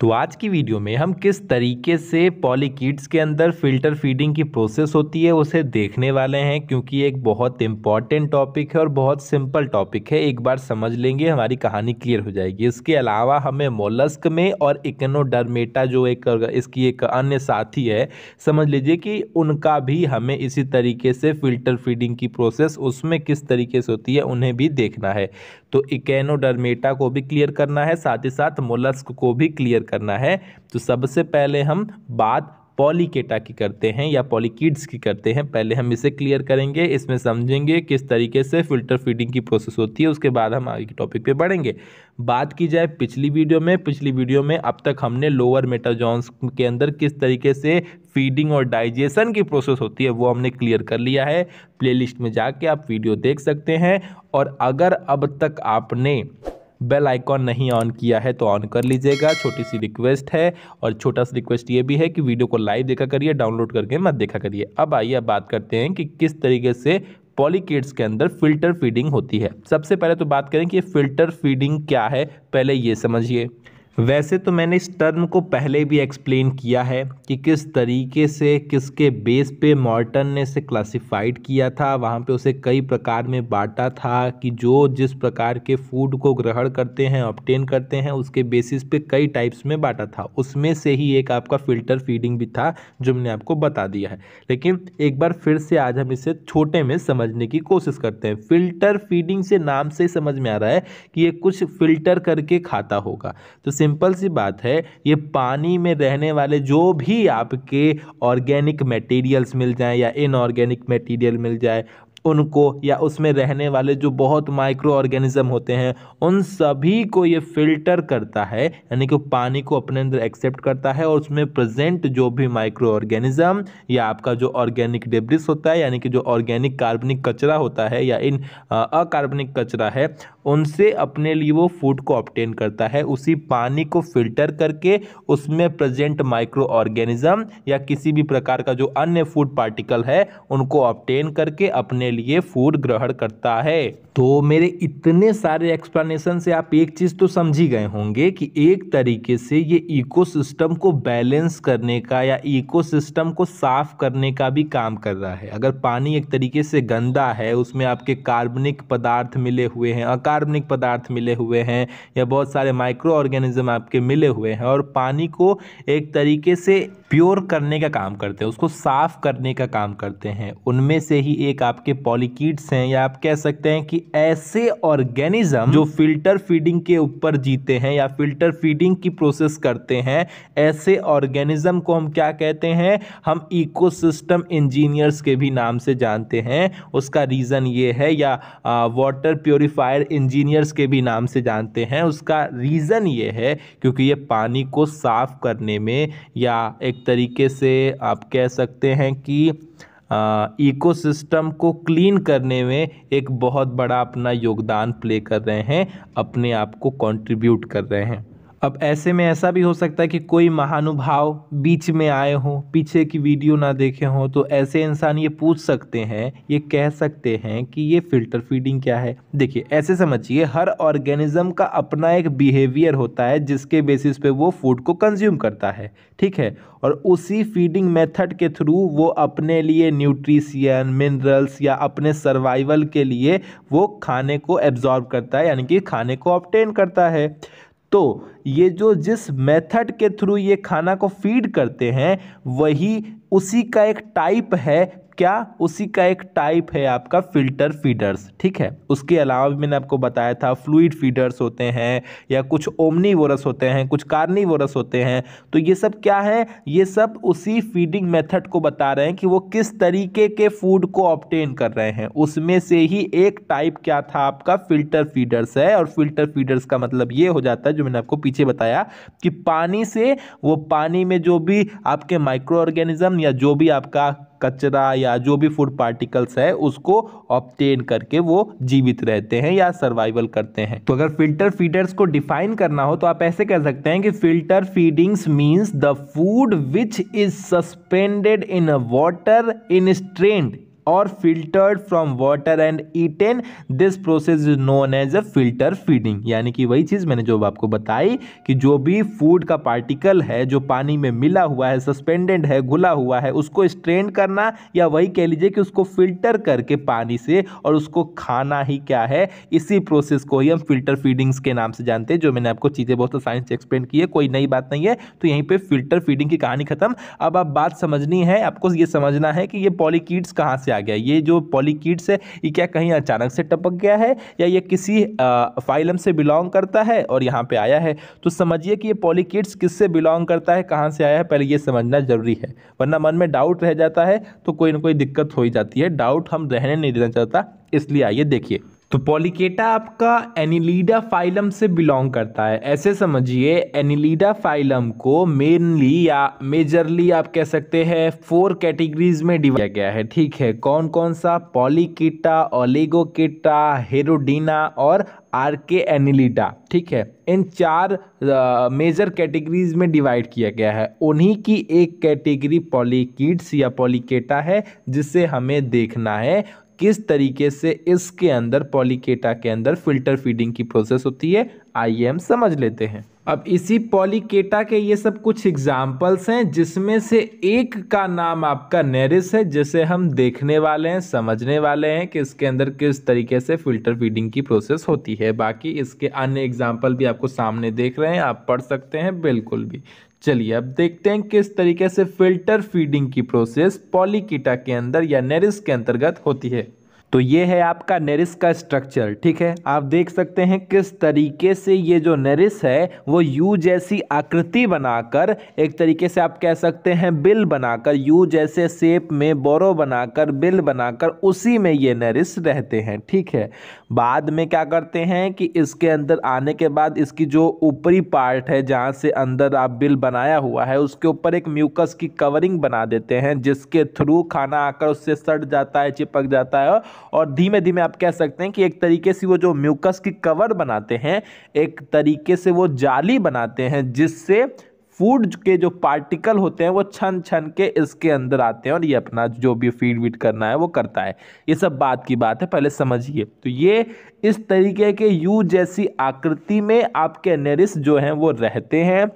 तो आज की वीडियो में हम किस तरीके से पॉलीकिड्स के अंदर फ़िल्टर फीडिंग की प्रोसेस होती है उसे देखने वाले हैं क्योंकि एक बहुत इंपॉर्टेंट टॉपिक है और बहुत सिंपल टॉपिक है एक बार समझ लेंगे हमारी कहानी क्लियर हो जाएगी इसके अलावा हमें मोलस्क में और इकनोडर्मेटा जो एक इसकी एक अन्य साथी है समझ लीजिए कि उनका भी हमें इसी तरीके से फ़िल्टर फीडिंग की प्रोसेस उसमें किस तरीके से होती है उन्हें भी देखना है तो इकेनोडर्मेटा को भी क्लियर करना है साथ ही साथ मोलस्क को भी क्लियर करना है तो सबसे पहले हम बात पॉलीकेटा की करते हैं या पॉलीकिड्स की करते हैं पहले हम इसे क्लियर करेंगे इसमें समझेंगे किस तरीके से फिल्टर फीडिंग की प्रोसेस होती है उसके बाद हम आगे के टॉपिक पे बढ़ेंगे बात की जाए पिछली वीडियो में पिछली वीडियो में अब तक हमने लोअर मेटाजॉन्स के अंदर किस तरीके से फीडिंग और डाइजेशन की प्रोसेस होती है वो हमने क्लियर कर लिया है प्लेलिस्ट में जाके आप वीडियो देख सकते हैं और अगर अब तक आपने बेल आइकॉन नहीं ऑन किया है तो ऑन कर लीजिएगा छोटी सी रिक्वेस्ट है और छोटा सा रिक्वेस्ट ये भी है कि वीडियो को लाइव देखा करिए डाउनलोड करके मत देखा करिए अब आइए बात करते हैं कि किस तरीके से पॉलीकेट्स के अंदर फिल्टर फीडिंग होती है सबसे पहले तो बात करें कि फिल्टर फीडिंग क्या है पहले ये समझिए वैसे तो मैंने इस टर्म को पहले भी एक्सप्लेन किया है कि किस तरीके से किसके बेस पे मॉर्टन ने इसे क्लासिफाइड किया था वहाँ पे उसे कई प्रकार में बांटा था कि जो जिस प्रकार के फूड को ग्रहण करते हैं ऑप्टेन करते हैं उसके बेसिस पे कई टाइप्स में बांटा था उसमें से ही एक आपका फ़िल्टर फीडिंग भी था जो मैंने आपको बता दिया है लेकिन एक बार फिर से आज हम इसे छोटे में समझने की कोशिश करते हैं फ़िल्टर फीडिंग से नाम से समझ में आ रहा है कि ये कुछ फ़िल्टर करके खाता होगा तो सिंपल सी बात है ये पानी में रहने वाले जो भी आपके ऑर्गेनिक मटेरियल्स मिल जाएं या इनऑर्गेनिक मटेरियल मिल जाए उनको या उसमें रहने वाले जो बहुत माइक्रो ऑर्गेनिज्म होते हैं उन सभी को ये फिल्टर करता है यानी कि पानी को अपने अंदर एक्सेप्ट करता है और उसमें प्रेजेंट जो भी माइक्रो ऑर्गेनिज्म या आपका जो ऑर्गेनिक डेब्रिस होता है यानी कि जो ऑर्गेनिक कार्बनिक कचरा होता है या इन अकार्बनिक कचरा है उनसे अपने लिए वो फूड को ऑप्टेन करता है उसी पानी को फिल्टर करके उसमें प्रेजेंट माइक्रो ऑर्गेनिज्म या किसी भी प्रकार का जो अन्य फूड पार्टिकल है उनको ऑप्टेन करके अपने लिए फूड ग्रहण करता है तो मेरे इतने सारे एक्सप्लेनेशन से आप एक चीज़ तो समझ ही गए होंगे कि एक तरीके से ये इकोसिस्टम को बैलेंस करने का या इकोसिस्टम को साफ करने का भी काम कर रहा है अगर पानी एक तरीके से गंदा है उसमें आपके कार्बनिक पदार्थ मिले हुए हैं अकार कार्बनिक पदार्थ मिले हुए हैं या बहुत सारे माइक्रो ऑर्गेनिज्म आपके मिले हुए हैं और पानी को एक तरीके से प्योर करने का काम करते हैं उसको साफ़ करने का काम करते हैं उनमें से ही एक आपके पॉलिकीट्स हैं या आप कह सकते हैं कि ऐसे ऑर्गेनिज्म जो फिल्टर फीडिंग के ऊपर जीते हैं या फिल्टर फीडिंग की प्रोसेस करते हैं ऐसे ऑर्गेनिज्म को हम क्या कहते हैं हम इकोसिस्टम इंजीनियर्स के भी नाम से जानते हैं उसका रीज़न ये है या वाटर प्योरीफायर इंजीनियर इंजीनियर्स के भी नाम से जानते हैं उसका रीज़न ये है क्योंकि ये पानी को साफ़ करने में या एक तरीके से आप कह सकते हैं कि इकोसिस्टम को क्लीन करने में एक बहुत बड़ा अपना योगदान प्ले कर रहे हैं अपने आप को कंट्रीब्यूट कर रहे हैं अब ऐसे में ऐसा भी हो सकता है कि कोई महानुभाव बीच में आए हों पीछे की वीडियो ना देखे हों तो ऐसे इंसान ये पूछ सकते हैं ये कह सकते हैं कि ये फ़िल्टर फीडिंग क्या है देखिए ऐसे समझिए हर ऑर्गेनिज्म का अपना एक बिहेवियर होता है जिसके बेसिस पे वो फूड को कंज्यूम करता है ठीक है और उसी फीडिंग मेथड के थ्रू वो अपने लिए न्यूट्रीसियन मिनरल्स या अपने सर्वाइवल के लिए वो खाने को एब्जॉर्ब करता है यानी कि खाने को ऑप्टेन करता है तो ये जो जिस मेथड के थ्रू ये खाना को फीड करते हैं वही उसी का एक टाइप है क्या उसी का एक टाइप है आपका फिल्टर फीडर्स ठीक है उसके अलावा भी मैंने आपको बताया था फ्लूड फीडर्स होते हैं या कुछ ओमनी होते हैं कुछ कार्नी होते हैं तो ये सब क्या है ये सब उसी फीडिंग मेथड को बता रहे हैं कि वो किस तरीके के फूड को ऑप्टेन कर रहे हैं उसमें से ही एक टाइप क्या था आपका फिल्टर फीडर्स है और फिल्टर फीडर्स का मतलब ये हो जाता है जो मैंने आपको पीछे बताया कि पानी से वो पानी में जो भी आपके माइक्रो ऑर्गेनिज्म या जो भी आपका कचरा या जो भी फूड पार्टिकल्स है उसको ऑप्टेन करके वो जीवित रहते हैं या सर्वाइवल करते हैं तो अगर फिल्टर फीडर्स को डिफाइन करना हो तो आप ऐसे कह सकते हैं कि filter feedings means the food which is suspended in water in strained और filtered from water and eaten this process is known as a filter feeding यानी कि वही चीज़ मैंने जो आपको बताई कि जो भी फूड का पार्टिकल है जो पानी में मिला हुआ है सस्पेंडेड है घुला हुआ है उसको स्ट्रेन करना या वही कह लीजिए कि उसको फिल्टर करके पानी से और उसको खाना ही क्या है इसी प्रोसेस को ही हम फिल्टर फीडिंग्स के नाम से जानते हैं जो मैंने आपको चीज़ें बहुत साइंस से एक्सप्लेन की है कोई नई बात नहीं है तो यहीं पर फिल्टर फीडिंग की कहानी खत्म अब आप बात समझनी है आपको ये समझना है कि ये पॉलीकीड्स कहाँ से आ गया ये जो पॉलीकिड्स है ये क्या कहीं अचानक से टपक गया है या ये किसी फाइलम से बिलोंग करता है और यहाँ पे आया है तो समझिए कि ये पॉलीकीड्स किससे बिलोंग करता है कहाँ से आया है पहले ये समझना ज़रूरी है वरना मन में डाउट रह जाता है तो कोई ना कोई दिक्कत हो ही जाती है डाउट हम रहने नहीं देना चाहता इसलिए आइए देखिए तो पॉलिकेटा आपका एनिलीडा फाइलम से बिलोंग करता है ऐसे समझिए एनिलीडा फाइलम को मेनली या मेजरली आप कह सकते हैं फोर कैटेगरीज में डिवाइड किया गया है ठीक है कौन कौन सा पॉलिकेटा ओलेगोकेटा हेरोडीना और आर के एनिलीडा ठीक है इन चार मेजर कैटेगरीज में डिवाइड किया गया है उन्हीं की एक कैटेगरी पॉलीकिड्स या पॉलीकेटा है जिसे हमें देखना है किस तरीके से इसके अंदर पॉलिकेटा के अंदर फिल्टर फीडिंग की प्रोसेस होती है आइए हम समझ लेते हैं अब इसी पॉलीकेटा के ये सब कुछ एग्जाम्पल्स हैं जिसमें से एक का नाम आपका नेरिस है जिसे हम देखने वाले हैं समझने वाले हैं कि इसके अंदर किस तरीके से फिल्टर फीडिंग की प्रोसेस होती है बाकी इसके अन्य एग्जाम्पल भी आपको सामने देख रहे हैं आप पढ़ सकते हैं बिल्कुल भी चलिए अब देखते हैं किस तरीके से फिल्टर फीडिंग की प्रोसेस पॉलीकीटा के अंदर या नेरिस के अंतर्गत होती है तो ये है आपका नेरिस का स्ट्रक्चर ठीक है आप देख सकते हैं किस तरीके से ये जो नेरिस है वो यू जैसी आकृति बनाकर एक तरीके से आप कह सकते हैं बिल बनाकर यू जैसे शेप में बोरो बनाकर बिल बनाकर उसी में ये नेरिस रहते हैं ठीक है बाद में क्या करते हैं कि इसके अंदर आने के बाद इसकी जो ऊपरी पार्ट है जहाँ से अंदर आप बिल बनाया हुआ है उसके ऊपर एक म्यूकस की कवरिंग बना देते हैं जिसके थ्रू खाना आकर उससे सट जाता है चिपक जाता है और धीमे धीमे आप कह सकते हैं कि एक तरीके से वो जो म्यूकस की कवर बनाते हैं एक तरीके से वो जाली बनाते हैं जिससे फूड के जो पार्टिकल होते हैं वो छन छन के इसके अंदर आते हैं और ये अपना जो भी फीड वीड करना है वो करता है ये सब बात की बात है पहले समझिए तो ये इस तरीके के यू जैसी आकृति में आपके नेरिस जो हैं वो रहते हैं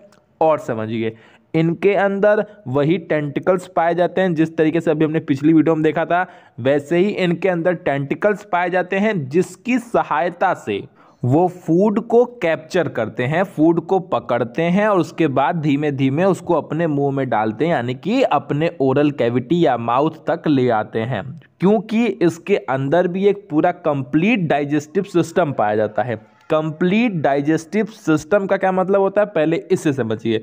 और समझिए इनके अंदर वही टेंटिकल्स पाए जाते हैं जिस तरीके से अभी हमने पिछली वीडियो में देखा था वैसे ही इनके अंदर टेंटिकल्स पाए जाते हैं जिसकी सहायता से वो फूड को कैप्चर करते हैं फूड को पकड़ते हैं और उसके बाद धीमे धीमे उसको अपने मुंह में डालते हैं यानी कि अपने ओरल कैविटी या माउथ तक ले आते हैं क्योंकि इसके अंदर भी एक पूरा कंप्लीट डाइजेस्टिव सिस्टम पाया जाता है कंप्लीट डाइजेस्टिव सिस्टम का क्या मतलब होता है पहले इससे समझिए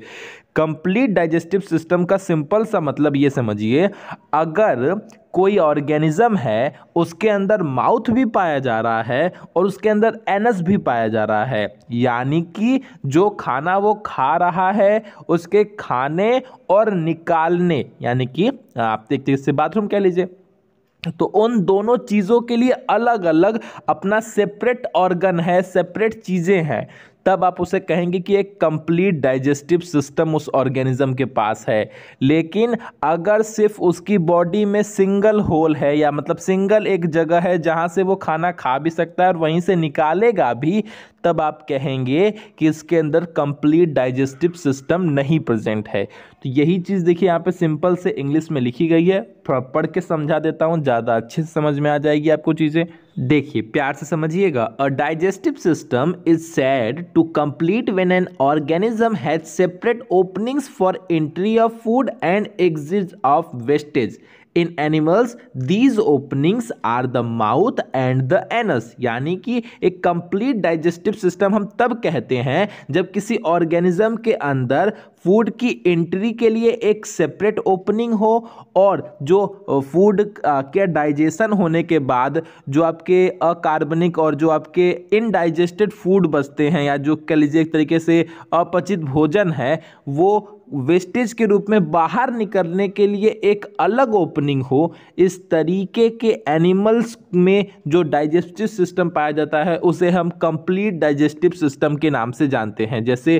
कंप्लीट डाइजेस्टिव सिस्टम का सिंपल सा मतलब ये समझिए अगर कोई ऑर्गेनिज्म है उसके अंदर माउथ भी पाया जा रहा है और उसके अंदर एनस भी पाया जा रहा है यानी कि जो खाना वो खा रहा है उसके खाने और निकालने यानी कि आप एक तरीके से बाथरूम कह लीजिए तो उन दोनों चीज़ों के लिए अलग अलग अपना सेपरेट ऑर्गन है सेपरेट चीज़ें हैं तब आप उसे कहेंगे कि एक कंप्लीट डाइजेस्टिव सिस्टम उस ऑर्गेनिज्म के पास है लेकिन अगर सिर्फ उसकी बॉडी में सिंगल होल है या मतलब सिंगल एक जगह है जहाँ से वो खाना खा भी सकता है और वहीं से निकालेगा भी तब आप कहेंगे कि इसके अंदर कंप्लीट डाइजेस्टिव सिस्टम नहीं प्रेजेंट है तो यही चीज़ देखिए यहाँ पे सिंपल से इंग्लिश में लिखी गई है थोड़ा पढ़ के समझा देता हूँ ज़्यादा अच्छे से समझ में आ जाएगी आपको चीज़ें देखिए प्यार से समझिएगा a digestive system is said to complete when an organism has separate openings for entry of food and exit of wastage in animals these openings are the mouth and the anus यानी कि एक complete digestive system हम तब कहते हैं जब किसी organism के अंदर फूड की एंट्री के लिए एक सेपरेट ओपनिंग हो और जो फूड के डाइजेशन होने के बाद जो आपके अकार्बनिक और जो आपके इनडाइजेस्टेड फूड बचते हैं या जो कह लीजिए एक तरीके से अपचित भोजन है वो वेस्टेज के रूप में बाहर निकलने के लिए एक अलग ओपनिंग हो इस तरीके के एनिमल्स में जो डाइजेस्टिव सिस्टम पाया जाता है उसे हम कंप्लीट डाइजेस्टिव सिस्टम के नाम से जानते हैं जैसे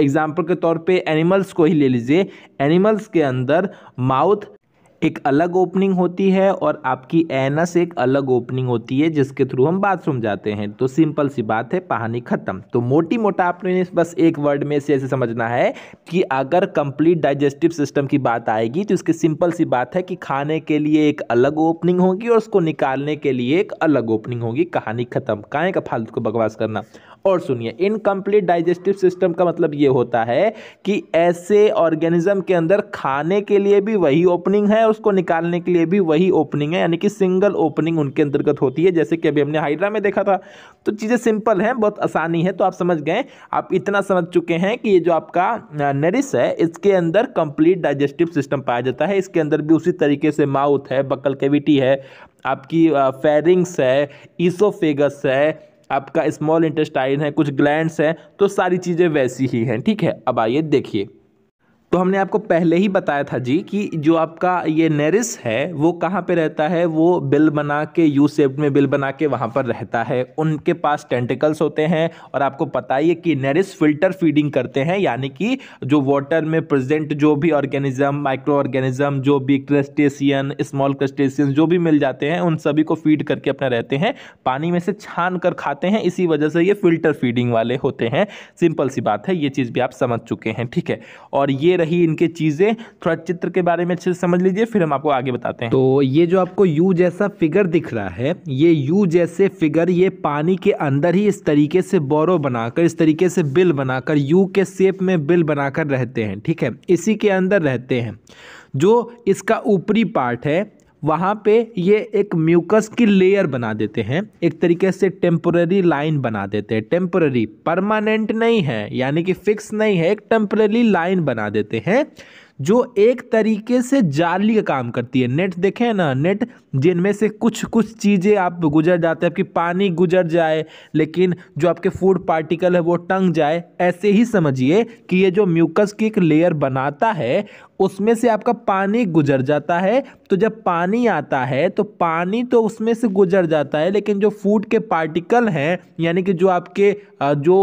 एग्जाम्पल के तौर पे एनिमल एनिमल्स को ही ले लीजिए एनिमल्स के अंदर माउथ एक अलग ओपनिंग होती है और आपकी एनस एक अलग ओपनिंग होती है जिसके थ्रू हम बाथरूम जाते हैं तो सिंपल सी बात है पहानी ख़त्म तो मोटी मोटा आपने बस एक वर्ड में से ऐसे समझना है कि अगर कंप्लीट डाइजेस्टिव सिस्टम की बात आएगी तो इसकी सिंपल सी बात है कि खाने के लिए एक अलग ओपनिंग होगी और उसको निकालने के लिए एक अलग ओपनिंग होगी कहानी ख़त्म काय का फालतू को बकवास करना और सुनिए इनकम्प्लीट डाइजेस्टिव सिस्टम का मतलब ये होता है कि ऐसे ऑर्गेनिज्म के अंदर खाने के लिए भी वही ओपनिंग है उसको निकालने के लिए भी वही ओपनिंग है यानी कि सिंगल ओपनिंग उनके अंतर्गत होती है जैसे कि अभी हमने हाइड्रा में देखा था तो चीज़ें सिंपल हैं बहुत आसानी है तो आप समझ गए आप इतना समझ चुके हैं कि ये जो आपका नरिस है इसके अंदर कंप्लीट डाइजेस्टिव सिस्टम पाया जाता है इसके अंदर भी उसी तरीके से माउथ है बकल कैविटी है आपकी फेरिंग्स है ईसोफेगस है आपका स्मॉल इंटेस्टाइन है कुछ ग्लैंड्स हैं तो सारी चीज़ें वैसी ही हैं ठीक है अब आइए देखिए तो हमने आपको पहले ही बताया था जी कि जो आपका ये नेरिस है वो कहाँ पे रहता है वो बिल बना के यू सेप्ट में बिल बना के वहाँ पर रहता है उनके पास टेंटिकल्स होते हैं और आपको पता ही है कि नेरिस फिल्टर फीडिंग करते हैं यानी कि जो वाटर में प्रेजेंट जो भी ऑर्गेनिज्म माइक्रो ऑर्गेनिज्म जो भी क्रस्टेशियन स्मॉल क्रस्टेशियन जो भी मिल जाते हैं उन सभी को फीड करके अपने रहते हैं पानी में से छान कर खाते हैं इसी वजह से ये फिल्टर फीडिंग वाले होते हैं सिंपल सी बात है ये चीज़ भी आप समझ चुके हैं ठीक है और ये रही इनके चीज़ें थोड़ा चित्र के बारे में अच्छे से समझ लीजिए फिर हम आपको आगे बताते हैं तो ये जो आपको यू जैसा फिगर दिख रहा है ये यू जैसे फिगर ये पानी के अंदर ही इस तरीके से बोरो बनाकर इस तरीके से बिल बनाकर यू के सेप में बिल बनाकर रहते हैं ठीक है इसी के अंदर रहते हैं जो इसका ऊपरी पार्ट है वहाँ पे ये एक म्यूकस की लेयर बना देते हैं एक तरीके से टेम्पररी लाइन बना देते हैं टेम्पररी परमानेंट नहीं है यानी कि फिक्स नहीं है एक टेम्पररी लाइन बना देते हैं जो एक तरीके से जाली का काम करती है नेट देखें ना नेट जिनमें से कुछ कुछ चीज़ें आप गुजर जाते हैं आपकी पानी गुजर जाए लेकिन जो आपके फूड पार्टिकल है वो टंग जाए ऐसे ही समझिए कि ये जो म्यूकस की एक लेयर बनाता है उसमें से आपका पानी गुजर जाता है तो जब पानी आता है तो पानी तो उसमें से गुजर जाता है लेकिन जो फूड के पार्टिकल हैं यानी कि जो आपके जो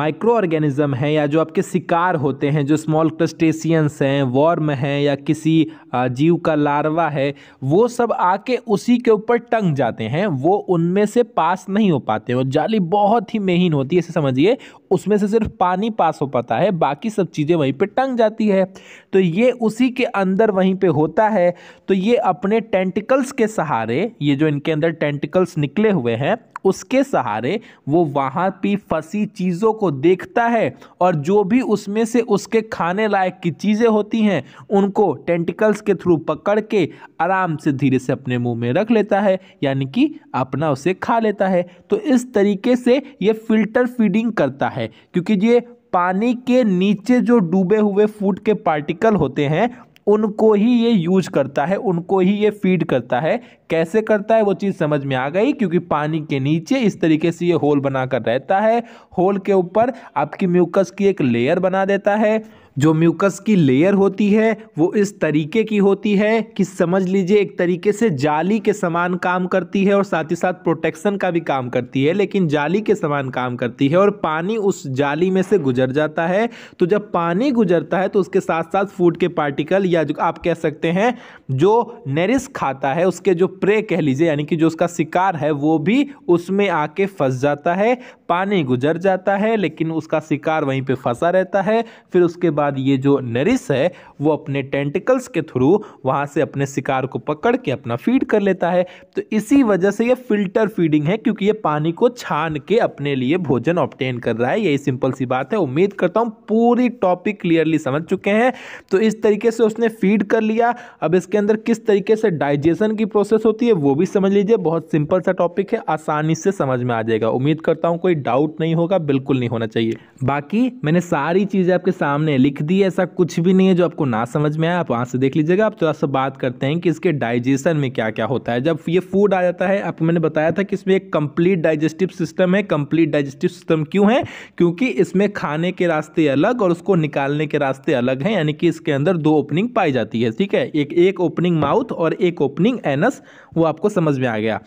माइक्रो ऑर्गेनिज्म हैं या जो आपके शिकार होते हैं जो स्मॉल क्रस्टेशियंस हैं वॉर्म हैं या किसी जीव का लार्वा है वो सब आके उसी के ऊपर टंग जाते हैं वो उनमें से पास नहीं हो पाते और जाली बहुत ही महीन होती है इसे समझिए उसमें से सिर्फ पानी पास हो पाता है बाकी सब चीज़ें वहीं पे टंग जाती है तो ये उसी के अंदर वहीं पे होता है तो ये अपने टेंटिकल्स के सहारे ये जो इनके अंदर टेंटिकल्स निकले हुए हैं उसके सहारे वो वहाँ पी फंसी चीज़ों को देखता है और जो भी उसमें से उसके खाने लायक की चीज़ें होती हैं उनको टेंटिकल्स के थ्रू पकड़ के आराम से धीरे से अपने मुंह में रख लेता है यानी कि अपना उसे खा लेता है तो इस तरीके से ये फिल्टर फीडिंग करता है क्योंकि ये पानी के नीचे जो डूबे हुए फूड के पार्टिकल होते हैं उनको ही ये यूज करता है उनको ही ये फीड करता है कैसे करता है वो चीज़ समझ में आ गई क्योंकि पानी के नीचे इस तरीके से ये होल बनाकर रहता है होल के ऊपर आपकी म्यूकस की एक लेयर बना देता है जो म्यूकस की लेयर होती है वो इस तरीके की होती है कि समझ लीजिए एक तरीके से जाली के समान काम करती है और साथ ही साथ प्रोटेक्शन का भी काम करती है लेकिन जाली के समान काम करती है और पानी उस जाली में से गुजर जाता है तो जब पानी गुजरता है तो उसके साथ साथ फूड के पार्टिकल या जो आप कह सकते हैं जो नेरिस खाता है उसके जो प्रे कह लीजिए यानी कि जो उसका शिकार है वो भी उसमें आके फंस जाता है पानी गुजर जाता है लेकिन उसका शिकार वहीं पर फंसा रहता है फिर उसके बाद बाद ये जो नरिस है वो अपने टेंटिकल्स के थ्रू वहाँ से अपने शिकार को पकड़ के अपना फीड कर लेता है तो इसी वजह से ये फिल्टर फीडिंग है क्योंकि ये पानी को छान के अपने लिए भोजन ऑप्टेन कर रहा है यही सिंपल सी बात है उम्मीद करता हूँ पूरी टॉपिक क्लियरली समझ चुके हैं तो इस तरीके से उसने फीड कर लिया अब इसके अंदर किस तरीके से डाइजेशन की प्रोसेस होती है वो भी समझ लीजिए बहुत सिंपल सा टॉपिक है आसानी से समझ में आ जाएगा उम्मीद करता हूँ कोई डाउट नहीं होगा बिल्कुल नहीं होना चाहिए बाकी मैंने सारी चीज़ें आपके सामने लिख दी ऐसा कुछ भी नहीं है जो आपको आपको ना समझ में आए आप वहाँ से देख लीजिएगा आप थोड़ा सा बात करते हैं कि इसके डाइजेशन में क्या क्या होता है जब ये फूड आ जाता है आपको मैंने बताया था कि इसमें एक कंप्लीट डाइजेस्टिव सिस्टम है कंप्लीट डाइजेस्टिव सिस्टम क्यों है क्योंकि इसमें खाने के रास्ते अलग और उसको निकालने के रास्ते अलग हैं यानी कि इसके अंदर दो ओपनिंग पाई जाती है ठीक है एक एक ओपनिंग माउथ और एक ओपनिंग एनस वो आपको समझ में आ गया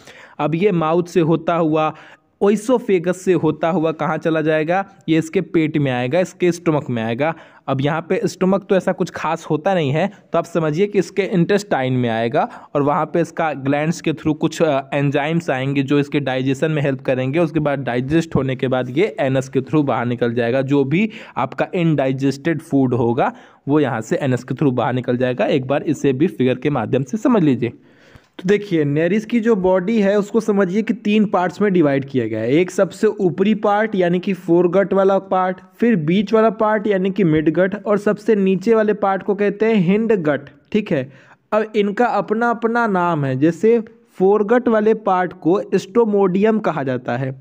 अब ये माउथ से होता हुआ ओइसोफेगस से होता हुआ कहाँ चला जाएगा ये इसके पेट में आएगा इसके स्टमक में आएगा अब यहाँ पे स्टमक तो ऐसा कुछ खास होता नहीं है तो आप समझिए कि इसके इंटेस्टाइन में आएगा और वहाँ पे इसका ग्लैंड्स के थ्रू कुछ एंजाइम्स आएंगे जो इसके डाइजेशन में हेल्प करेंगे उसके बाद डाइजेस्ट होने के बाद ये एनस के थ्रू बाहर निकल जाएगा जो भी आपका इनडाइजेस्टेड फूड होगा वो यहाँ से एनस के थ्रू बाहर निकल जाएगा एक बार इसे भी फिगर के माध्यम से समझ लीजिए तो देखिए नेरिस की जो बॉडी है उसको समझिए कि तीन पार्ट्स में डिवाइड किया गया है एक सबसे ऊपरी पार्ट यानी कि फोरगट वाला पार्ट फिर बीच वाला पार्ट यानी कि मिड गट और सबसे नीचे वाले पार्ट को कहते हैं हिंड गट ठीक है अब इनका अपना अपना नाम है जैसे फोरगट वाले पार्ट को स्टोमोडियम कहा जाता है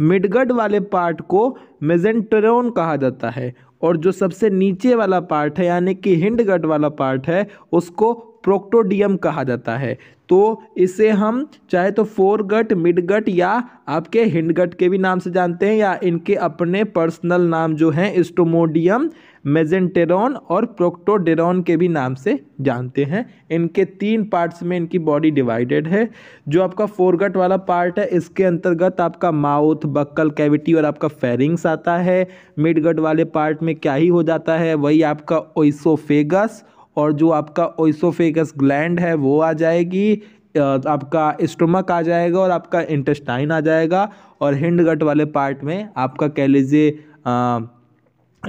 मिडगट वाले पार्ट को मेजेंट्रोन कहा जाता है और जो सबसे नीचे वाला पार्ट है यानी कि हिंडगट वाला पार्ट है उसको प्रोक्टोडियम कहा जाता है तो इसे हम चाहे तो फोर गट मिड गट या आपके हिंड गट के भी नाम से जानते हैं या इनके अपने पर्सनल नाम जो हैं स्टोमोडियम मेजेंटेरॉन और प्रोक्टोडेरॉन के भी नाम से जानते हैं इनके तीन पार्ट्स में इनकी बॉडी डिवाइडेड है जो आपका फोरगट वाला पार्ट है इसके अंतर्गत आपका माउथ बक्कल कैविटी और आपका फेरिंग्स आता है मिड गट वाले पार्ट में क्या ही हो जाता है वही आपका ओइसोफेगस और जो आपका ओइसोफेगस ग्लैंड है वो आ जाएगी आपका स्टोमक आ जाएगा और आपका इंटेस्टाइन आ जाएगा और हिंड गट वाले पार्ट में आपका कह लीजिए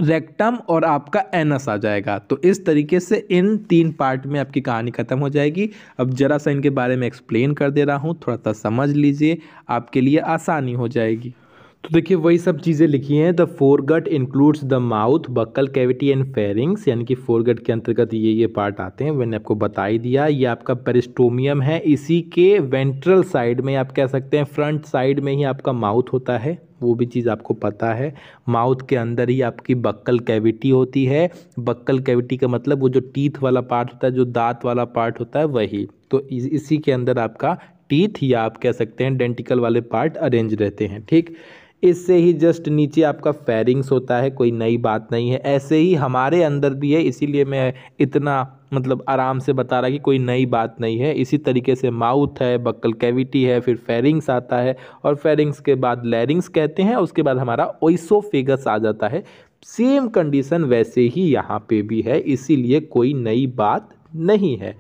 रेक्टम और आपका एनस आ जाएगा तो इस तरीके से इन तीन पार्ट में आपकी कहानी ख़त्म हो जाएगी अब ज़रा सा इनके बारे में एक्सप्लेन कर दे रहा हूँ थोड़ा सा समझ लीजिए आपके लिए आसानी हो जाएगी तो देखिए वही सब चीज़ें लिखी हैं the fore gut includes the mouth buccal cavity and pharynx यानी कि फोर गट के अंतर्गत ये ये पार्ट आते हैं मैंने आपको बताई दिया ये आपका पेरिस्टोमियम है इसी के वेंट्रल साइड में आप कह सकते हैं फ्रंट साइड में ही आपका माउथ होता है वो भी चीज़ आपको पता है माउथ के अंदर ही आपकी बक्कल कैविटी होती है बक्कल कैविटी का मतलब वो जो टीथ वाला पार्ट होता है जो दांत वाला पार्ट होता है वही तो इसी के अंदर आपका टीथ या आप कह सकते हैं डेंटिकल वाले पार्ट अरेंज रहते हैं ठीक इससे ही जस्ट नीचे आपका फेरिंग्स होता है कोई नई बात नहीं है ऐसे ही हमारे अंदर भी है इसीलिए मैं इतना मतलब आराम से बता रहा कि कोई नई बात नहीं है इसी तरीके से माउथ है बक्कल कैविटी है फिर फेरिंग्स आता है और फेरिंग्स के बाद लैरिंग्स कहते हैं उसके बाद हमारा ओइसोफेगस आ जाता है सेम कंडीशन वैसे ही यहाँ पे भी है इसीलिए कोई नई बात नहीं है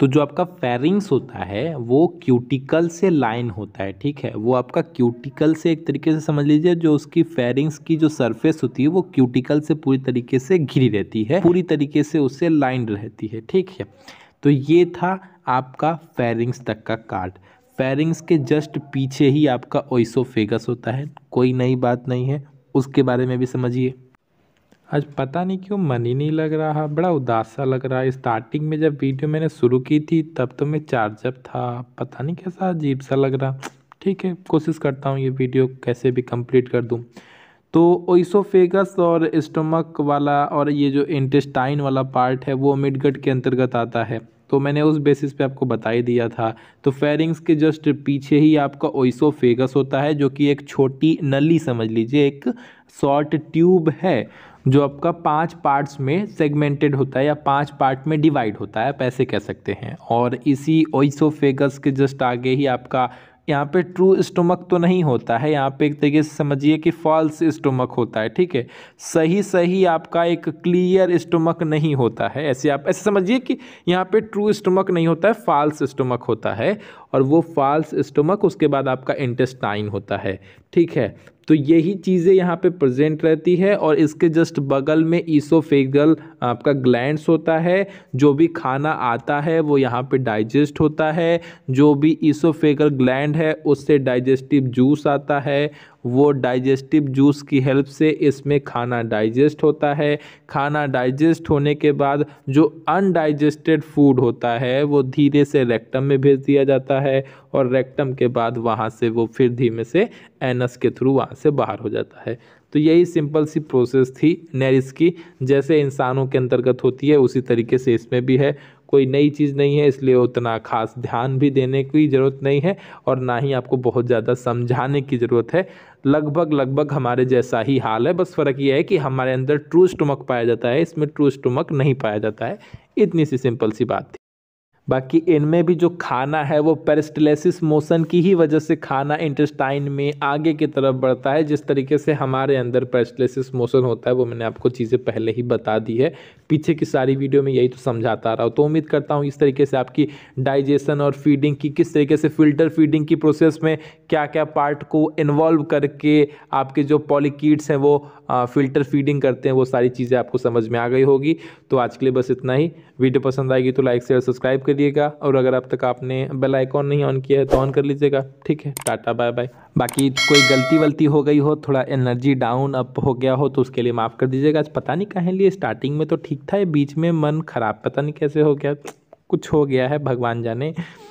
तो जो आपका फेरिंग्स होता है वो क्यूटिकल से लाइन होता है ठीक है वो आपका क्यूटिकल से एक तरीके से समझ लीजिए जो उसकी फेरिंग्स की जो सरफेस होती है वो क्यूटिकल से पूरी तरीके से घिरी रहती है पूरी तरीके से उससे लाइन रहती है ठीक है तो ये था आपका फेरिंग्स तक का कार्ड फेरिंग्स के जस्ट पीछे ही आपका ओइसोफेगस होता है कोई नई बात नहीं है उसके बारे में भी समझिए आज पता नहीं क्यों मन ही नहीं लग रहा बड़ा उदास सा लग रहा है स्टार्टिंग में जब वीडियो मैंने शुरू की थी तब तो मैं चार्जअप था पता नहीं कैसा अजीब सा लग रहा ठीक है कोशिश करता हूँ ये वीडियो कैसे भी कंप्लीट कर दूँ तो ओइसोफेगस और स्टमक वाला और ये जो इंटेस्टाइन वाला पार्ट है वो मिडगट के अंतर्गत आता है तो मैंने उस बेसिस पे आपको बता ही दिया था तो फेरिंग्स के जस्ट पीछे ही आपका ओइसोफेगस होता है जो कि एक छोटी नली समझ लीजिए एक शॉर्ट ट्यूब है जो आपका पांच पार्ट्स में सेगमेंटेड होता है या पांच पार्ट में डिवाइड होता है आप ऐसे कह सकते हैं और इसी ओइसोफेगस के जस्ट आगे ही आपका यहाँ पे ट्रू स्टोमक तो नहीं होता है यहाँ पे एक तरीके से समझिए कि फॉल्स स्टोमक होता है ठीक है सही सही आपका एक क्लियर स्टोमक नहीं होता है ऐसे आप ऐसे समझिए कि यहाँ पे ट्रू स्टोमक नहीं होता है फॉल्स स्टोमक होता है और वो फॉल्स स्टोमक उसके बाद आपका इंटेस्टाइन होता है ठीक है तो यही चीज़ें यहाँ पे प्रेजेंट रहती है और इसके जस्ट बगल में ईसोफेगल आपका ग्लैंड्स होता है जो भी खाना आता है वो यहाँ पे डाइजेस्ट होता है जो भी इसोफेगल ग्लैंड है उससे डाइजेस्टिव जूस आता है वो डाइजेस्टिव जूस की हेल्प से इसमें खाना डाइजेस्ट होता है खाना डाइजेस्ट होने के बाद जो अनडाइजेस्टेड फूड होता है वो धीरे से रेक्टम में भेज दिया जाता है और रेक्टम के बाद वहाँ से वो फिर धीमे से एनस के थ्रू वहाँ से बाहर हो जाता है तो यही सिंपल सी प्रोसेस थी नरिस की जैसे इंसानों के अंतर्गत होती है उसी तरीके से इसमें भी है कोई नई चीज़ नहीं है इसलिए उतना खास ध्यान भी देने की ज़रूरत नहीं है और ना ही आपको बहुत ज़्यादा समझाने की ज़रूरत है लगभग लगभग हमारे जैसा ही हाल है बस फ़र्क ये है कि हमारे अंदर ट्रू स्टमक पाया जाता है इसमें ट्रू स्टमक नहीं पाया जाता है इतनी सी सिंपल सी बात थी बाकी इनमें भी जो खाना है वो पेरिस्टलेसिस मोशन की ही वजह से खाना इंटेस्टाइन में आगे की तरफ बढ़ता है जिस तरीके से हमारे अंदर पेरिस्टलेसिस मोशन होता है वो मैंने आपको चीज़ें पहले ही बता दी है पीछे की सारी वीडियो में यही तो समझाता रहा हूँ तो उम्मीद करता हूँ इस तरीके से आपकी डाइजेशन और फीडिंग की किस तरीके से फिल्टर फीडिंग की प्रोसेस में क्या क्या पार्ट को इन्वॉल्व करके आपके जो पॉलिकीड्स हैं वो फिल्टर फीडिंग करते हैं वो सारी चीज़ें आपको समझ में आ गई होगी तो आज के लिए बस इतना ही वीडियो पसंद आएगी तो लाइक शेयर सब्सक्राइब कर करिएगा और अगर अब तक आपने बेल आइकॉन नहीं ऑन किया है तो ऑन कर लीजिएगा ठीक है टाटा बाय बाय बाकी कोई गलती वलती हो गई हो थोड़ा एनर्जी डाउन अप हो गया हो तो उसके लिए माफ़ कर दीजिएगा पता नहीं कहें लिए स्टार्टिंग में तो ठीक था बीच में मन खराब पता नहीं कैसे हो गया कुछ हो गया है भगवान जाने